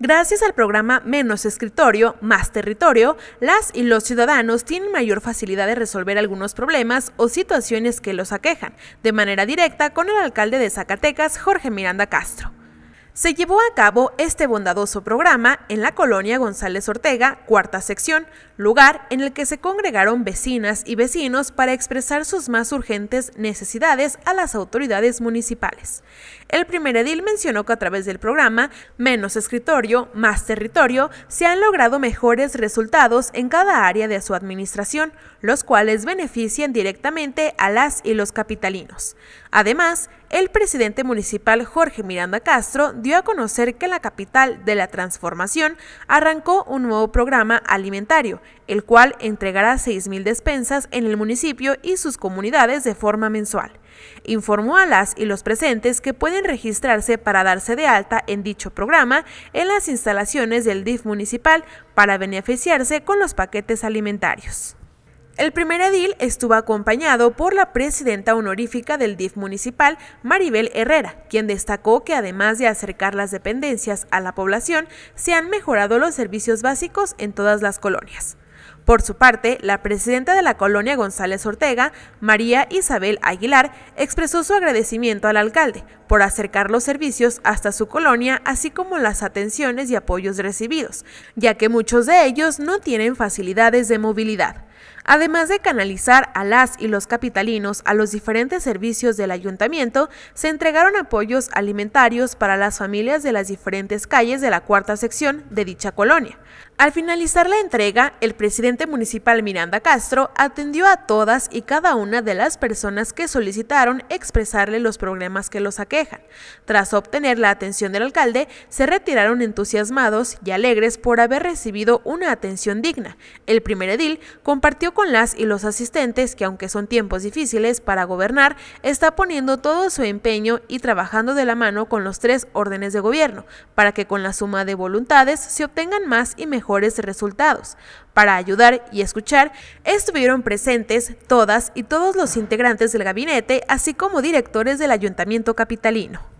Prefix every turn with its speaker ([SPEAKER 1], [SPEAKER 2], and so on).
[SPEAKER 1] Gracias al programa Menos Escritorio, Más Territorio, las y los ciudadanos tienen mayor facilidad de resolver algunos problemas o situaciones que los aquejan, de manera directa con el alcalde de Zacatecas, Jorge Miranda Castro. Se llevó a cabo este bondadoso programa en la colonia González Ortega, cuarta sección, lugar en el que se congregaron vecinas y vecinos para expresar sus más urgentes necesidades a las autoridades municipales. El primer edil mencionó que a través del programa, menos escritorio, más territorio, se han logrado mejores resultados en cada área de su administración, los cuales benefician directamente a las y los capitalinos. Además, el presidente municipal Jorge Miranda Castro dio a conocer que la capital de la transformación arrancó un nuevo programa alimentario, el cual entregará 6.000 despensas en el municipio y sus comunidades de forma mensual. Informó a las y los presentes que pueden registrarse para darse de alta en dicho programa en las instalaciones del DIF municipal para beneficiarse con los paquetes alimentarios. El primer edil estuvo acompañado por la presidenta honorífica del DIF municipal, Maribel Herrera, quien destacó que además de acercar las dependencias a la población, se han mejorado los servicios básicos en todas las colonias. Por su parte, la presidenta de la colonia González Ortega, María Isabel Aguilar, expresó su agradecimiento al alcalde por acercar los servicios hasta su colonia, así como las atenciones y apoyos recibidos, ya que muchos de ellos no tienen facilidades de movilidad. Además de canalizar a las y los capitalinos a los diferentes servicios del ayuntamiento, se entregaron apoyos alimentarios para las familias de las diferentes calles de la cuarta sección de dicha colonia. Al finalizar la entrega, el presidente municipal Miranda Castro atendió a todas y cada una de las personas que solicitaron expresarle los problemas que los aquejan. Tras obtener la atención del alcalde, se retiraron entusiasmados y alegres por haber recibido una atención digna. El primer edil compartió con las y los asistentes que aunque son tiempos difíciles para gobernar, está poniendo todo su empeño y trabajando de la mano con los tres órdenes de gobierno, para que con la suma de voluntades se obtengan más y mejores resultados. Para ayudar y escuchar, estuvieron presentes todas y todos los integrantes del gabinete, así como directores del ayuntamiento capitalino.